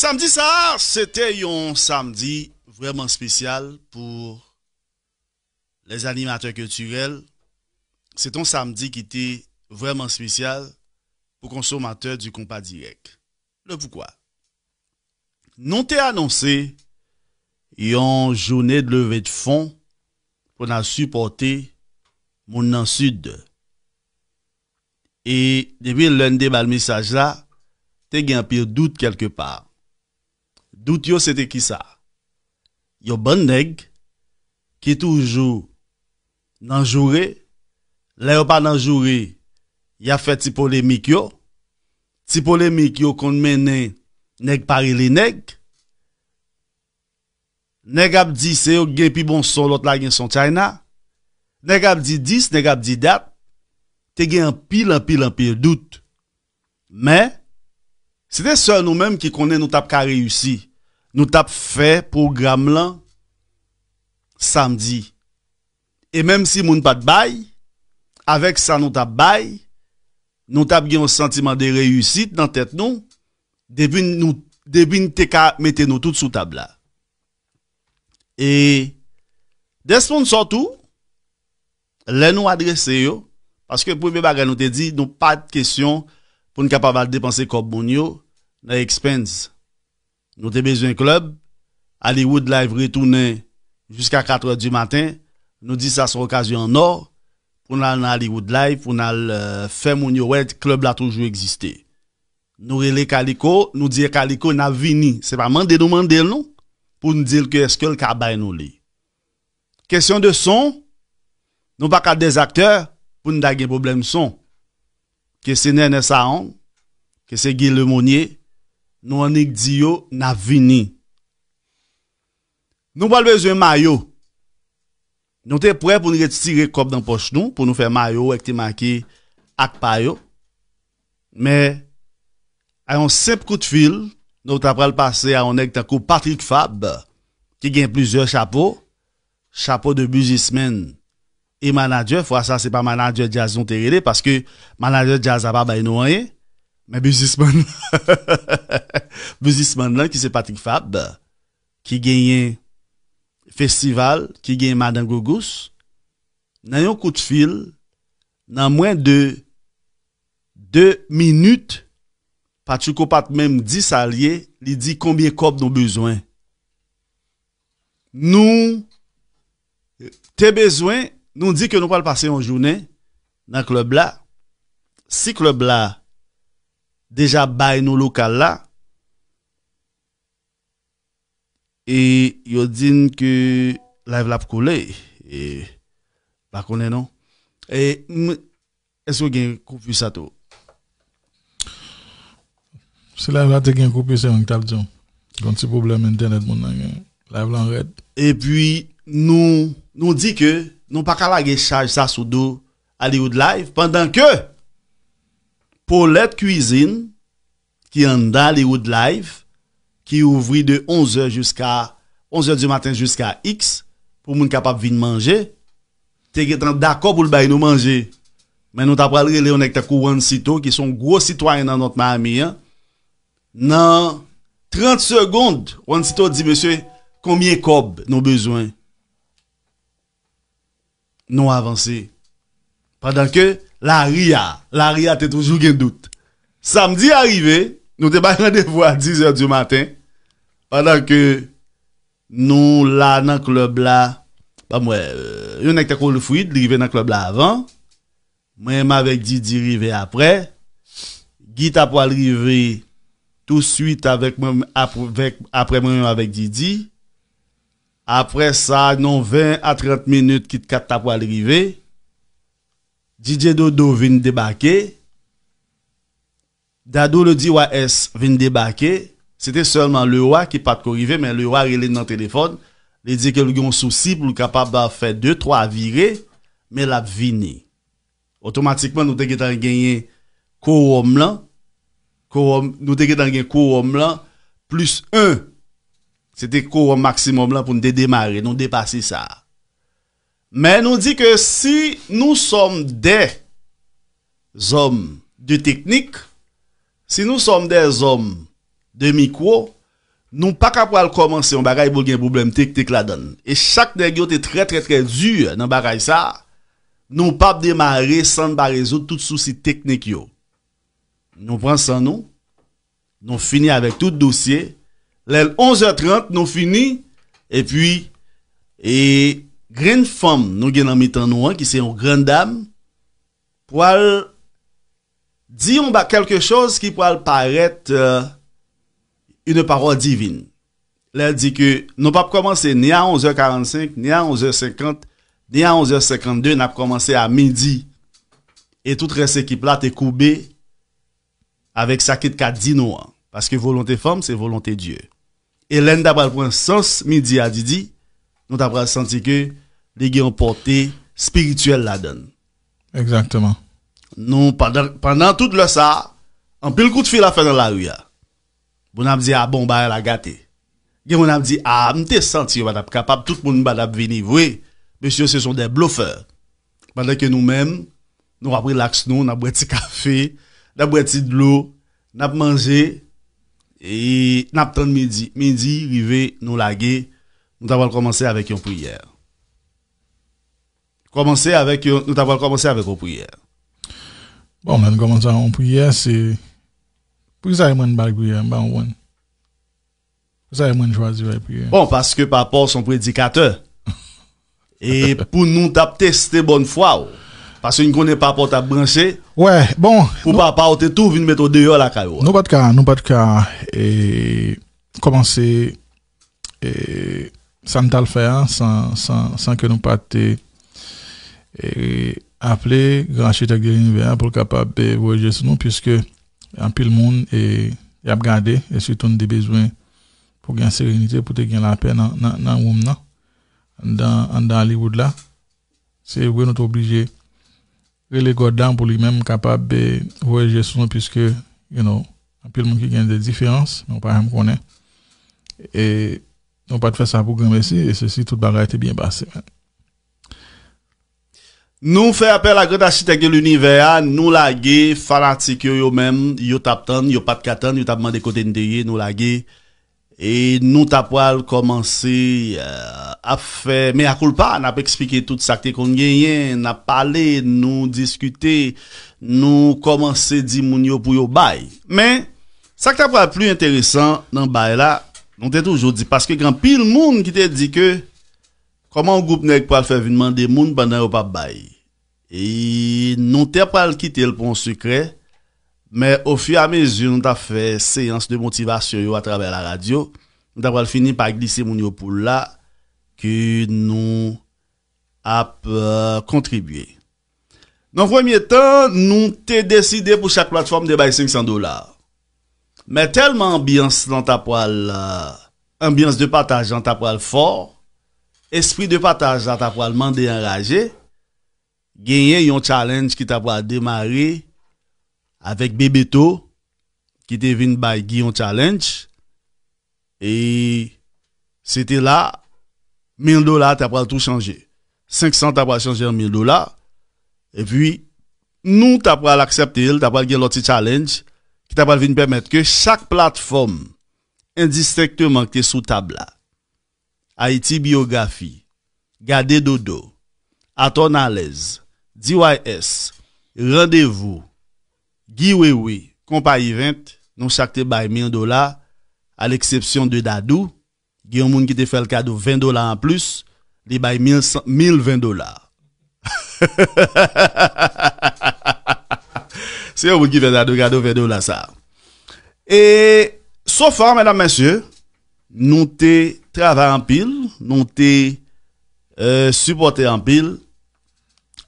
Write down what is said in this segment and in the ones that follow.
Samedi sa, se te yon samedi vwèman spesyal pou les animatèr kètuvel. Se ton samedi ki te vwèman spesyal pou konsomatèr du kompa direk. Le poukwa? Non te anonsè yon jounè d'leve t'fon pou nan suportè moun nan sud. E debi lèn de balmesaj la, te gen pire dout kelke par. Dout yo sete ki sa? Yo ban neg, ki toujou nanjoure, le yo pa nanjoure, ya fe ti polemik yo, ti polemik yo kon menen neg parili neg, neg ap di se yo gen pi bon son lot la gen son China, neg ap di dis, neg ap di dat, te gen an pil an pil an pil dout. Men, se de se nou menm ki konen nou tap ka reyusi, nou tap fè program lan samdi. E menm si moun pat bay, avek sa nou tap bay, nou tap gen yon sentiman de reyusit nan tèt nou, devin te ka mette nou tout sou tab la. E, despoun sotou, lè nou adrese yo, paske pou ve bagè nou te di, nou pat kèsyon pou n'kap aval depanse kop moun yo, na expense. Nou te bezwen klub, Hollywood Live retounen jiska 4 di matin, nou di sa sor okasyon no, pou nan Hollywood Live, pou nan euh, Femouniouet, klub la toujou existen. Nou rele Kaliko, nou diye Kaliko na vini, se pa mande nou mande nou, pou nou dil ke eskel kabay nou li. Kesyon de son, nou baka de akteur, pou nou dage problem son. Kese nè nè sa an, kese gil le mounye, Nou an ek diyo na vini. Nou bal vezwen mayo. Nou te pre pou nou retsire kop dan poch nou. Po nou fe mayo ek ti maki ak payo. Me ayon sep kout fil. Nou tapral pase a an ek ta kou Patrick Fab. Ki gen plizor chapo. Chapo de bujismen. E manager. Fwa sa se pa manager jazz nou te rede. Paske manager jazz a ba bay nou an ye. Mè bizisman lan ki se patik fap da, ki genyen festival, ki genyen Madangogous, nan yon kout fil, nan mwen de de minute, pati chouko pati menm di salyen, li di konbye kop nou bezwen. Nou, te bezwen, nou di ke nou pal pase yon jounen, nan klub la, si klub la, Deja bay nou lokal la. E yodin ki live lap kou le. E bakone non. E mwen, eswe gen koupi sa tou? Se live lap te gen koupi se yon kital diyon. Kon ti problem internet moun nan gen. Live lan red. E pi nou di ke nou pa kala gen chaj sa sou do Hollywood live pandan ke pou let kuizine ki an da Hollywood Live ki ouvri de 11 oz jusqu'a, 11 oz di maten jusqu'a X, pou moun kapap vi nan manje, teke tan da kob ou l bay nou manje. Men nou ta pralre le onek ta kou wan sito ki son gwo sitwayan nan not ma ami ya. Nan 30 segond, wan sito di besye konmye kob nou bezwen. Nou avansi. Padal ke La ria, la ria te toujou gen dout. Samedi arive, nou te bay randevou a 10h du matin, padan ke nou la nan klub la, euh, yon ek te kou lou fouid, li rive nan klub la avan, mwen yon avèk Didi rive apre, gi tapo alrive tout suite apre mwen yon avèk Didi, apre sa nou 20 a 30 minute kit kat tapo alrive, DJ Dodo vin debake. Dado le di wa es vin debake. Sete seman le wa ki pat korive, men le wa rele nan telefon. Le di ke l yon souci pou l kapab ba fe 2-3 vire, men la vini. Otomatikman nou teke tan genye kou om lan. Nou teke tan genye kou om lan plus 1. Sete kou om maksimum lan pou nou de demare, nou depase sa. Men nou di ke si nou som de zom de teknik, si nou som de zom de mikwo, nou pa kapwa l komanse yon bagay boul gen problem tik tik la don. E chak degyo te tre tre tre dure nan bagay sa, nou pa demare san bar rezo tout souci teknik yo. Nou pran san nou, nou fini avek tout dosye, l el 11.30 nou fini, e pi, e... Gren fom nou gen an mitan nou an ki se yon gren dam pou al di yon ba kelke chos ki pou al paret yon euh, parwa divin. La di ke nou pa p komanse ni a 11.45, ni a 11.50, ni a 11.52, na p komanse a midi. E tout rese ki plat e koube avek sakit ka di nou an. Paske volonte fom se volonte Diyo. E len dabal pwen sos midi a didi. Nou ta prase santi ke, li gen yon pote, spirituel la don. Exactement. Nou, pandan, pandan tout le sa, an pil kout fi la fè nan la ou ya. Bon ap di, a ah, bon baye la gate. Gen, bon ap di, a, mte santi yo bada ap kapab, tout moun bada ap veni vwe, mè syon se son de blofer. Pandan ke nou men, nou ap relaks nou, nan bweti kafe, nan bweti dlo, nan ap manje, e, nan ap tan mèdi, mèdi, vive, nou la ge, Nou t'avòl komanse avèk yon pou yè. Komanse avèk yon... Nou t'avòl komanse avèk yon pou yè. Bon, mè nou komanse avèk yon pou yè, se... Pou yon zay mwen bagou yè, mwen mwen. Zay mwen jwa zi wè pou yè. Bon, paske papò son predikate. E pou nou tap testè bon fwa, ou. Paske yon konè papò tap branche. Wè, bon... Pou papò te tou, vin meto deyo la kaj ou. Oh. Nou patka, nou patka. E... Komanse... E... ça me t'a le faire hein, sans, sans, sans, que nous partions eh, appeler grand architecte de l'univers pour capable de voyager sur nous, puisque en pile monde et y a gardé et surtout des besoins pour gagner sérénité, pour te gagner la paix dans dans dans dans, dans Hollywood là. C'est vrai, nous sommes obligés les garder pour lui-même capable de voyager sur nous, puisque, you know, en pile monde qui gagne des différences, mais on ne connaît pas. Et On pa te fè sa bouk an mèsi, et sè si tout baga a ete bien basse. Nou fè apèl a grèd a chitege l'univers, nou la ge, fanatik yo yo mèm, yo tap tan, yo pat katan, yo tap man de kote n de ye, nou la ge, et nou tap wèl komanse euh, a fè, mè a koul pa, na pè ekspike tout sakte kon genyen, na pale, nou diskute, nou komanse di moun yo pou yo bay. Men, sakte ap wèl plou interesan nan bay la, Nou te toujou di, paske gran pil moun ki te di ke, koman ou goup nek pou al fè vinman de moun ban nan yo pa bay. E nou te pou al kitel pou an sukre, me ou fye amezou nou ta fè seyans de motivasyon yo a trabe la radyo, nou ta pou al fini pa glisse moun yo pou la, ki nou ap kontribuyen. Nou vwemye tan, nou te deside pou chak platform de bay 500 dolar. Mè telman ambiyans nan ta po al, euh, ambiyans de patajan ta po al for, espri de patajan ta po al mande yon raje, genyen yon challenge ki ta po al demare, avek Bebeto, ki te vin bagi yon challenge, e, sete la, 1000 dola ta po al tou chanje, 500 ta po al chanje 1000 dola, e pwi, nou ta po al aksepte el, ta po al gen loti challenge, ki ta pal vi ni permèt ke chak platform indistrektèman kè sou tabla. Haiti biografi, Gade Dodo, Atonalez, DYS, Rendezvous, Guiwei, Kompay Event, nou chak te bay 1000 dola, al eksepsyon de Dadou, Guiwon moun kete fè l kado 20 dola an plus, li bay 1000 20 dola. Ha ha ha ha ha Se yo bou ki vede adou, gado vede ou la sa. E so far, mèdam mèsyè, nou te travè anpil, nou te euh, supote anpil,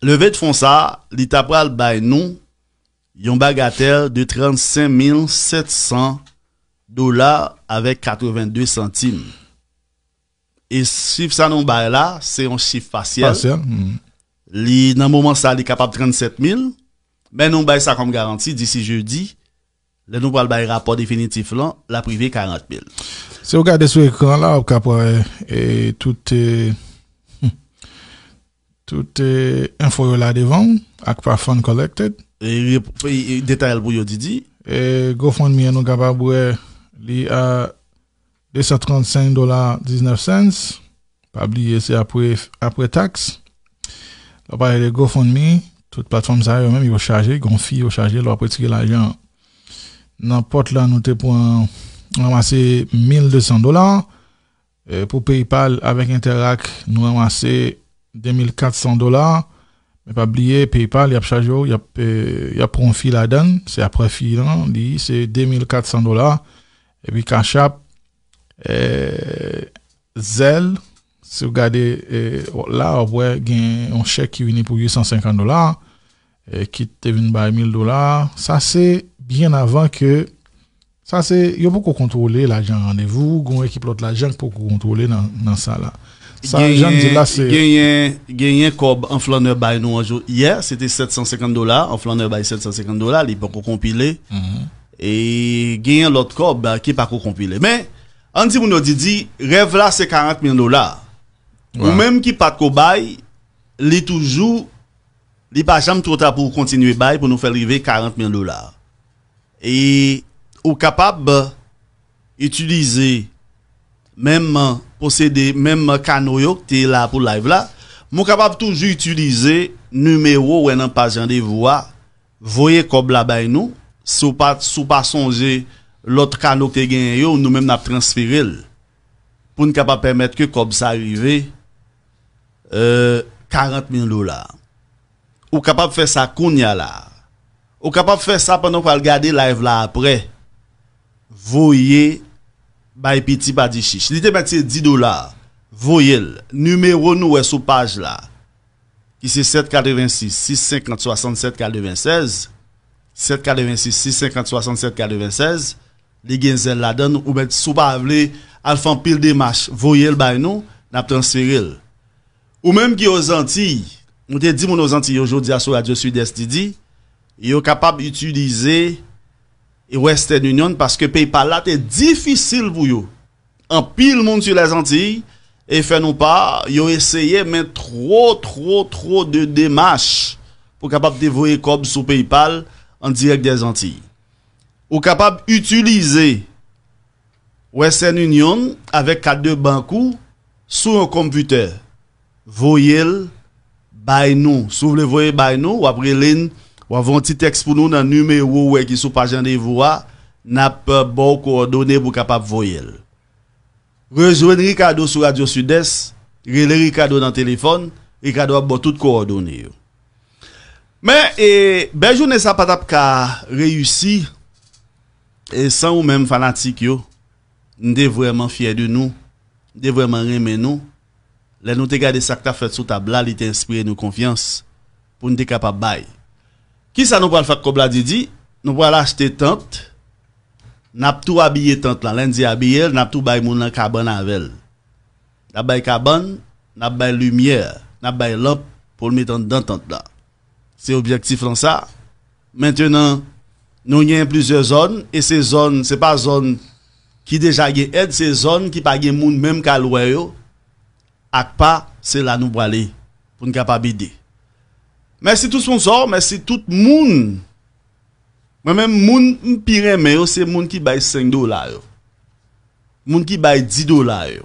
le vèd fonsa, li tapwal bay nou, yon bag ate de 35700 dolar avèk 82 centime. E sif sa nou bay la, se yon sif fasyal, li nan mouman sa li kapab 37000 dolar, Men nou bay sa kom garanti disi jeudi, le nou pal bay rapor definitif lan, la prive 40.000. Se yo gade sou ekran la, ap kapwa e tout e, tout e, info yo la devan, ak pa fond collected. E, e detayl bou yo didi. GoFundMe nou gaba li a 235 dolar 19 cents, pabliye se apwe apwe tax. Lo bay le GoFundMe Toute platfom sa yon men yon chaje, yon fi yon chaje, lwa pou etsike la jen. Nan pot la nou te pou an, nou an mase 1200 dolar. Pou Paypal, avèk Interac, nou an mase 2400 dolar. Mè pa blye, Paypal, yap chaje ou, yap pou an fi la den, se apre fi lan, di, se 2400 dolar. E pi kachap, zèl. Si vous regardez là, vous voit un chèque qui vient pour 850 dollars, qui est venu par 1000 dollars. Ça, c'est bien avant que. Ça, c'est. Il y a beaucoup contrôler l'argent rendez-vous, il y équipe l'autre l'argent pour contrôler dans, dans ça là. Ça, y a cob en flaneur bay un jour hier, c'était 750 dollars. En flaneur bay 750 dollars il compilé Et il Mm -hmm. E genyen l'autre kob qui pas ko compilé Mais, on dit, dit dit, di dit, rêve-là, c'est 40 000 dollars. Ou même qui pas de bail, li toujours, il pas jamais trop tard pour continuer bail pour nous faire arriver 40 000 dollars. Et, ou capable utiliser même posséder même canaux que tu là pour live là, mon capable toujours utiliser numéro ou un page de voix, voyez comme là bas nous, sous pas sous pas songer l'autre canot que tu gagné nous même n'a transféré pour nous capable permettre que comme ça arriver... 40.000 euh, dolar. Ou kapap fè sa koun ya la. Ou kapap fè sa pandan kwa al gade live la apre. Voye, bay piti ba di chiche. Li te bati 10 dolar, voyel, numero nou wè sou page la, ki se 786-650-67-426, 786-650-67-426, li genzel la don, ou beti sou pa avle, al fan pil de mash, voyel bay nou, nap transferil, Ou menm ki yo zanti, mwen te di moun yo zanti yo jodi aso adyo su destidi, yo kapab utilize Western Union, paske PayPal la te difisil vou yo. Anpil moun su la zanti, e fenou pa, yo eseye men tro, tro, tro de demache pou kapab devoye kob sou PayPal an direk de zanti. Ou kapab utilize Western Union avek kade bankou sou an komputeur. voyel bay nou sou vle voyel bay nou wap re len wavon ti teks pou nou nan nume wowe ki sou pajande yi vouwa nap euh, bo kou odone pou kapap voyel rejwen Ricardo sou Radio Sudes rele Ricardo nan telefon Ricardo wap bo tout kou odone yo men e bejounen sa patap ka reyusi e san ou men fanatik yo nde vweman fye de nou nde vweman reme nou Le nou te gade sakta fet sou tabla li te inspirye nou konfians pou nou te kapab bay. Ki sa nou wala fak ko bla di di? Nou wala achete tant, nap tou abye tant la. Len di abye, nap tou bay moun la kaban anvel. Nap bay kaban, nap bay lumiye, nap bay lop pou lme tant dan tant la. Se obyektif ran sa, maintenant nou yon plizye zon, e se zon se pa zon ki deja yon ed se zon ki pa yon moun menm kalwayo, Ak pa, se la nou prale pou n kapabide. Mè se tout sponsor, mè se tout moun. Mè mè moun mpiremè yo, se moun ki bay 5 dolar yo. Moun ki bay 10 dolar yo.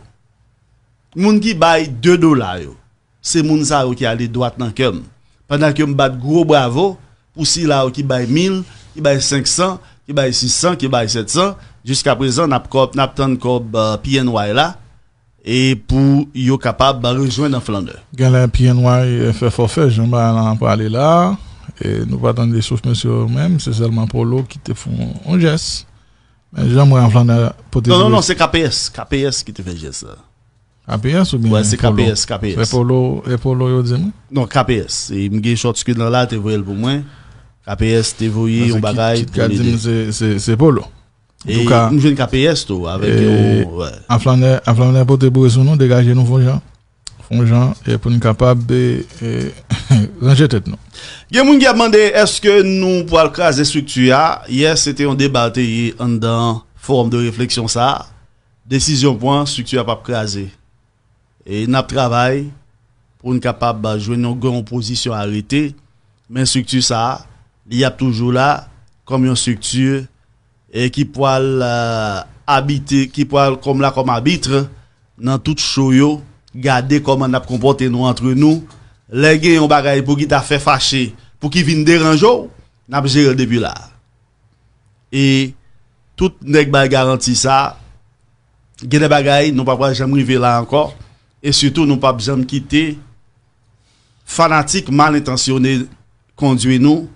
Moun ki bay 2 dolar yo. Se moun sa yo ki ale doat nan kem. Panan kem bat gro bravo, pou si la yo ki bay 1000, ki bay 500, ki bay 600, ki bay 700. Jiska prezan nap tan korp euh, PNY la. et pour yo capable de rejoindre en Flandre. galère Pied Noir fait forfait, je vais en là. Et nous pas attendre des choses, monsieur, même, c'est seulement pour l'eau qui te font un geste. Mais j'aimerais en Flandre. Non, non, non, c'est KPS. KPS qui te fait geste. KPS ou bien Ouais, c'est KPS, KPS. C'est Polo, et Polo, yo dis Non, KPS. Et me gagne short que dans là, t'es voyé pour moi. KPS, t'es voyé, on bagaille. C'est Polo. E mwen jwen kape yes to. An flaner, an flaner, apote boye sou nou, degaje nou fon jan. Fon jan, e pou mwen kapab lanje tet nou. Gen moun gen apmande, eske nou pou al kraze struktu ya? Ah? Yes, ete yon debate yon dan form de refleksyon sa. Desisyon pou an struktu apap kraze. E nap travay pou mwen kapab jwen nou gwen oposisyon arite. Men struktu sa, li ap toujou la kamyon struktu E ki po al uh, abite, ki po al kom la kom abitre Nan tout choyo, gade koman nap kompote nou antre nou Le gen yon bagay pou ki ta fe fache Pou ki vin deranjou, nap jere l debi la E tout nek bagay garanti sa Gen yon bagay, nou pa pa jam rive la anko E sutou nou pa pa jam kite Fanatik malintensione kondye nou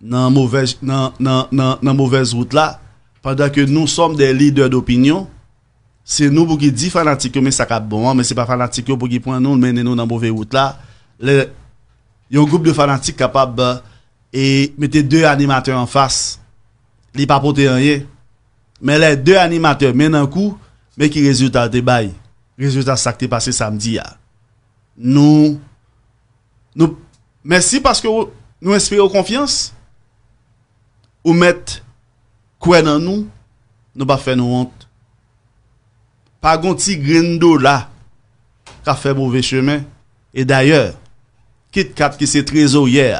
nan mouvèj, nan, nan, nan, nan mouvèj zout la, padan ke nou som de lider d'opinyon, se nou pou ki di fanatik yo men sakap bon, men se pa fanatik yo pou ki pon nou menen nou nan mouvèj zout la, le, yon goup de fanatik kapab, e, mette dè animatèr an fas, li pa potè an ye, men lè dè animatèr men an kou, men ki rezultat te bay, rezultat sakte pase samdi ya. Nou, nou, mèsi paske nou espri ou konfians, Ou met kwen nan nou Nou ba fè nou hont Pa gonti grindou la Ka fè bouve chèmen E daye Kit kat ki se trezo yè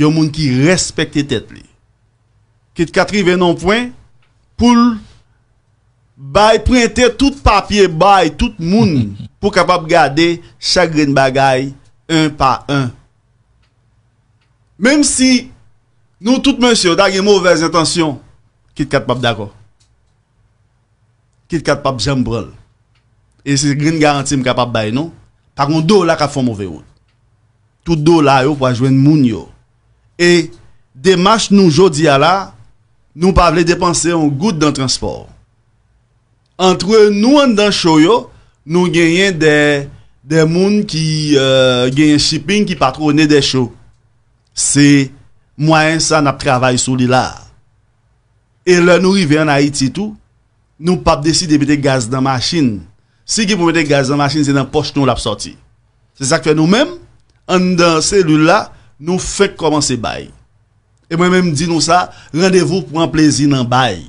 Yon moun ki respekti tèt li Kit katri ven nou pwen Poul Bay prente tout papye Bay tout moun Pou kapap gade chagrin bagay Un pa un Mem si Nou tout men se non? yo dage mouvez intansyon Kit kat pap dako Kit kat pap jambrol E se grin garantim Kapap bay nou Takon do la ka foun mouve yo Tout do la yo pou ajwen moun yo E demas nou jodi ya la Nou pa vle depanse On gout dan transport Antre nou an dan show yo Nou genyen de De moun ki euh, Genyen shipping ki patro ne de show Se Mwen sa nap travay sou li la E lè nou rivey an a iti tou Nou pap desi de bete gaz nan machin Si ki pou bete gaz nan machin Se nan poch ton lap soti Se sak fe nou men An dan selou la Nou fek koman se bay E mwen men di nou sa Rendevou pou an plezi nan bay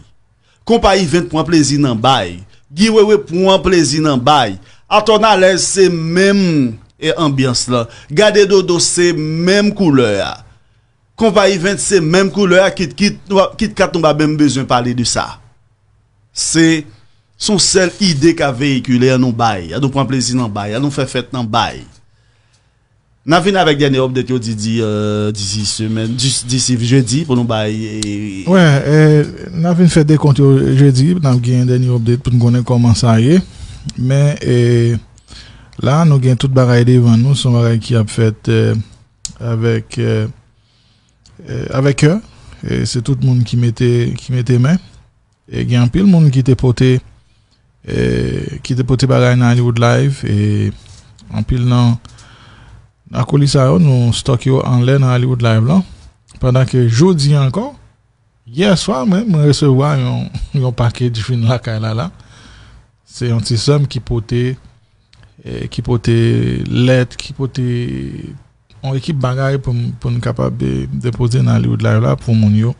Kompay event pou an plezi nan bay Giwewe pou an plezi nan bay Aton ale se men E ambyans la Gade dodo se men koulea Kompay event se menm koule a kit kat nou ba menm bezyon pale di sa. Se son sel ide ka veykule a nou bay, a nou pwam plezi nan bay, a nou fe fet nan bay. Navine avek deni obdet yo didi euh, disi semen, disi jeudi pou nou bay. Ouè, euh, navine fet dekont yo jeudi pou nan gen deni obdet pou nou konen koman sa ye. Men, euh, la nou gen tout barayde van nou, son baray ki ap fet avek... Avek yo, se tout moun ki mette men E gen apil moun ki te pote Ki te pote bagay nan Hollywood Live E apil nan akoli sa yo nou stok yo anle nan Hollywood Live la Pendan ke joudi anko Ye aswa mwen mwen resewa yon paket di fin lakay la la Se yon ti som ki pote euh, Ki pote let, ki pote... on équipe bagarre pour pour nous capable déposer dans le de là pour mon yo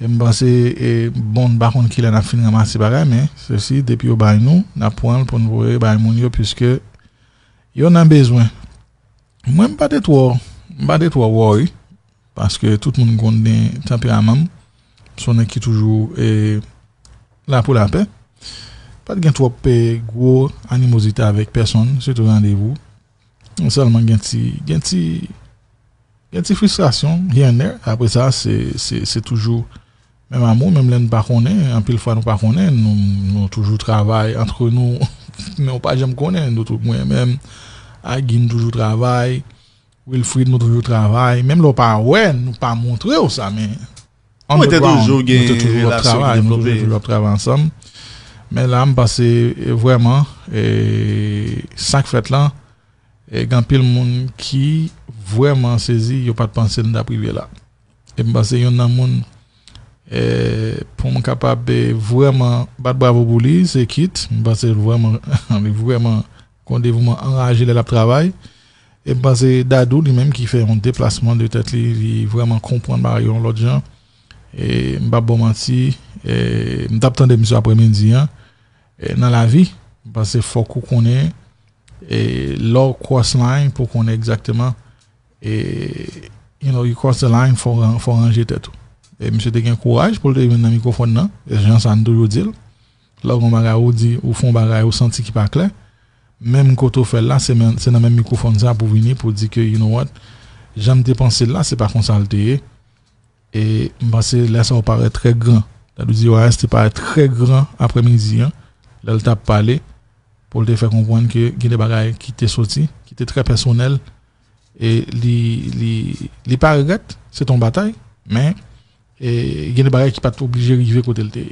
et me c'est bon par contre qu'il a fini ramasser bagarre mais ceci depuis au avons nous n'a point pour nous voir bail mon yo puisque y en a besoin moi pas de toi pas de toi parce que tout le monde connaît tempérament son qui toujours là pour la paix pas de gain trop gros animosité avec personne surtout rendez-vous seulement il y a une frustration rien après ça c'est toujours même amour même l'un pas connaît hein. en pile fois nous pas connaît nous nous toujours travail entre nous mais on pas jamais connait nous moyen moins même Agin toujours travail Wilfried nous toujours travail même l'on pas ouais nous pas montrer ça mais on était toujours toujours travailler toujours travailler ensemble mais là on passé vraiment et cinq fait là et quand moun monde qui vraiment saisi il pas de penser dans la là et me yon un dans monde eh, pour me capable vraiment battre bravo pour lui c'est quitte me passer vraiment vraiment qu'on dévouement enragé le travail et me dadou lui même qui fait un déplacement de tête lui, lui vraiment comprendre marion l'autre gens et me bon menti et eh, me t'attendre monsieur après-midi hein dans la vie parce que faut qu'on et leur cross line pour qu'on ait exactement et you know you cross the line faut faut ranger tout et monsieur te courage pour le venir dans microphone non les gens ça toujours dire là on bagay ou dit ou font bagay ou senti qui pas clair même quand on fait là c'est c'est dans même microphone ça pour venir pour dire que you know what j'aime dépenser là c'est pas consulté e. et parce que là ça paraît très grand ça dit ouais c'était pas très grand après-midi hein là t'as parlé pou l te fè konkwen ke gen de bagay ki te soti, ki te tre personel, e li paragat, se ton batay, men, e gen de bagay ki pa tou obligè rive kote l te.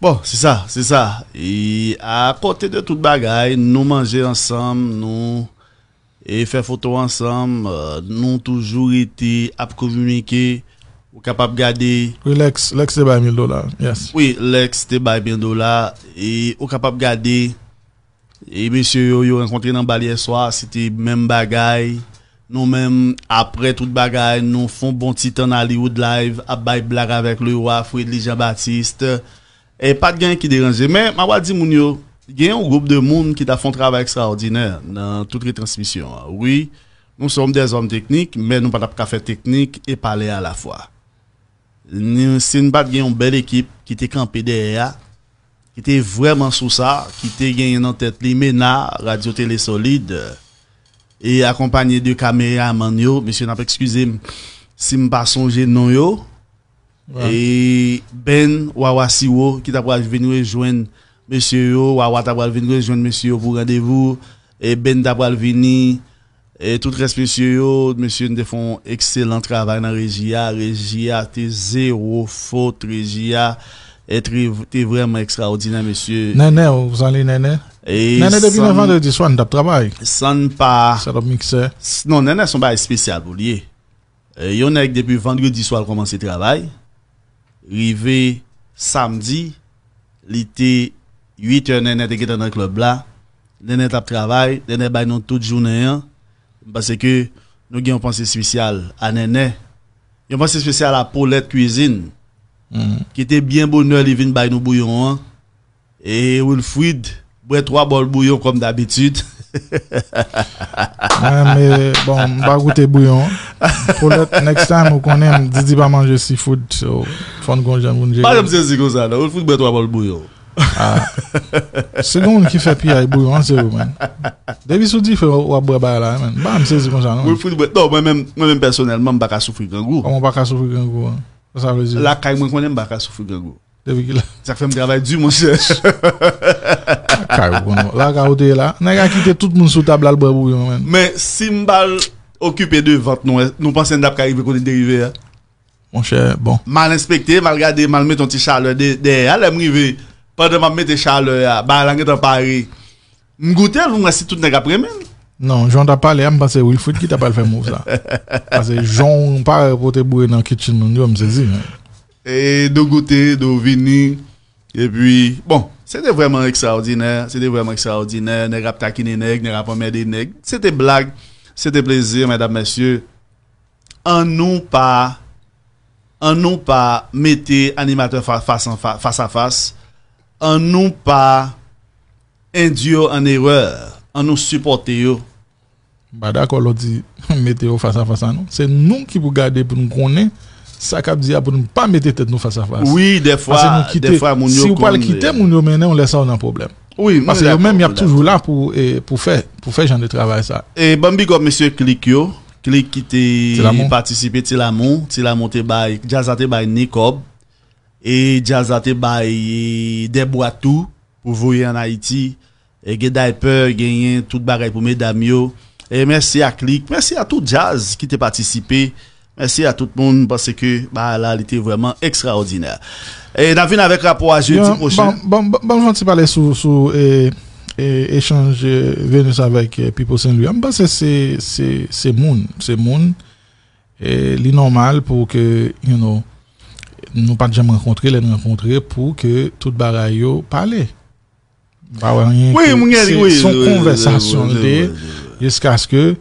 Bon, se sa, se sa, e a kote de tout bagay, nou manje ansam, nou e fè foto ansam, euh, nou toujou iti ap koujou miki. Ou kapap gade... Ou leks, leks te bay bin do la, yes. Oui, leks te bay bin do la, e ou kapap gade, e monsye yo yo renkontre nan balye swa, se te men bagay, nou men apre tout bagay, nou fon bon titan Hollywood live, ap bay blaga vek le waf, ou edli Jean-Baptiste, e pat gen ki deranje. Men, ma wadi moun yo, gen yon group de moun ki ta fon trabaye ekstraordinèr nan tout re transmisyon. Oui, nou som des omen teknik, men nou pat ap kafe teknik, e pale a la fwa. Si nous pas une belle équipe qui était campée derrière, qui était vraiment sous ça, qui était gagné en tête l'Imena, Radio Télé Solide, et accompagné de caméra. monsieur n'a pas excusé si me pas songé non yo. Et Ben Wawasiwo qui t'a venu rejoindre monsieur yo, Wawa t'a venu rejoindre monsieur yo pour rendez-vous et Ben t'a venir E tout respesye yo, monsye nou de fon ekselen travay nan rejiya, rejiya, te zero fote, rejiya, te vreman ekstraodina monsye. Nenè, ou zanle nenè? Nenè debi nan vandre di swan, dap travay? San pa... Non, nenè son baye spesyal, bou liye. Yonèk debi vandre di swan komanse travay, rive samdi, li te yite nenè te getan nan klop la, nenè dap travay, nenè baye nou tout jounen yon, Basè ke nou gen yon fansi spisyal anene. Yon fansi spisyal a pou let kouzine. Ki te byen bon nou livin bay nou bouyon an. E ou l fwid, bwe 3 bol bouyon kom dabitit. Mwen mwen, bon, mba goute bouyon. Pou let next time ou konen, didi ba manje seafood. So, fon kon jan mwen jen. Parèm se ziko sa, nou. Ou l fwid, bwe 3 bol bouyon. Ah. Se nou moun ki fe pi a yi e bouyo anse ou men Debi sou di fe wap bre bay la men Ban mse si kon jan e nan Mwen men personel moun baka soufri gen gwo Moun baka soufri gen gwo La kay mwen konen baka soufri gen gwo Tak fe m gravay du moun se La kay mwen konen La ka ode la Men si mbal Okupe de vot nou Non pan sen dap ka yi ve konen derive bon. Mal inspekti Mal met ton ti chal Alem yi ve Padè m ap metè chale ya, ba langè tan pari. M goutè, m wè si tout nèk apremen? Non, joun ta palè m, pase Wilfrid ki ta pal fè mou zan. Pase joun pa potè bouè nan kitchin nou, nou m sezi. E, do goutè, do vini, e pi, bon, se te vwèman ek sa ordine, se te vwèman ek sa ordine, nèk ap takine nèk, nèk ap ap mède nèk. Se te blag, se te plezir, mèdap mèsyè, an nou pa, an nou pa, an nou pa, metè animatè fàs an fàs an fàs, An nou pa endyo an erwe, an nou supporte yo. Bada kon lò di, mette yo fasa fasa nou. Se nou ki pou gade pou nou konen, sa kap diya pou nou pa mette tet nou fasa fasa. Oui, defwa, defwa moun yo konen. Si ou pal kite moun yo menen, ou lesa ou nan problem. Oui, moun yo nan problem. Pase yo men mi ap toujou la pou fè, pou fè jan de travay sa. E bambi gòp mè sè klik yo, klik ki te patisipe ti la moun, ti la moun te bay, jazate bay ni kob. e jazate ba e debwa tou pou vouye an Haiti e gè daypeur, gè nyen, tout bagay pou mè damyo e mèsi a klik mèsi a tout jaz ki te patisipe mèsi a tout moun base ke la lité vwèman ekstraordinè e nan vin avèk rapor a jè di proche bon, bon, bon, bon, ti pale sou sou e, e chanj e, venus avèk e, Pipo Saint-Louis mèsi se moun se moun li normal pou ke, you know nous pas jamais rencontré, les rencontrer pour que tout monde parle. Bah rien oui, Son conversation jusqu'à ce que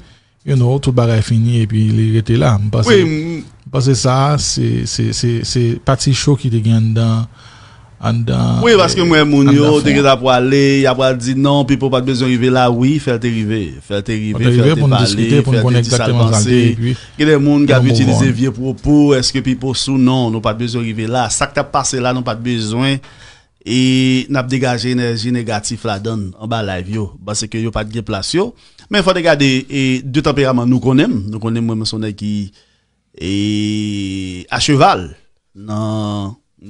you know, tout finisse fini et puis il était là. Parce, oui, parce que ça c'est c'est c'est chaud qui te gagne dans an dan... Oui, parce que moi, moun, yo, te gade ap wale, ap wale di, non, pipo pat bezon yive la, oui, fèlte yive, fèlte yive, fèlte yive, fèlte yive pou nou discute, fèlte yive, fèlte yive, fèlte yive pou nou disavansè, gade moun, gade v'utilize vie pro pou, eske pipo sou, non, nou pat bezon yive la, sakte ap pase la, nou pat bezon, e nap degaje enerji negatif la don, an ba live yo, basè ke yo pat geplas yo, men fò de gade, e, de tapiraman nou konem, nou konem mwen mè sonè ki,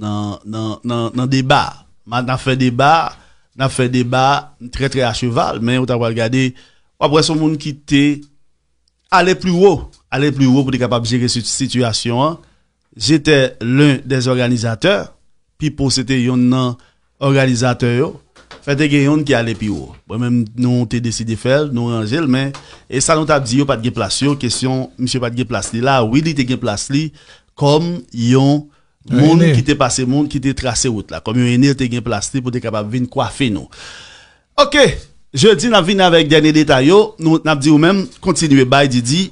nan debat. Nan fe debat, nan fe debat, tre tre acheval, men ou ta wala gade, wapre son moun ki te, ale pli wou, ale pli wou pou de kapab jere se situasyon an, jete loun des organizatèr, pi pou se te yon nan organizatèr yo, fe te ge yon ki ale pi wou. Ou men nou te deside fel, nou yon jel, men, e sa nou ta bzi yo pat ge plas yo, kesyon, mishou pat ge plas li la, ou ili te ge plas li, kom yon, Moun ki te pase, moun ki te trase out la. Komyo ene te gen plastik pou te kapab vin kwafe nou. Ok, je di nan vin avek dene detay yo. Nou nan di ou men, kontinue Bay Didi.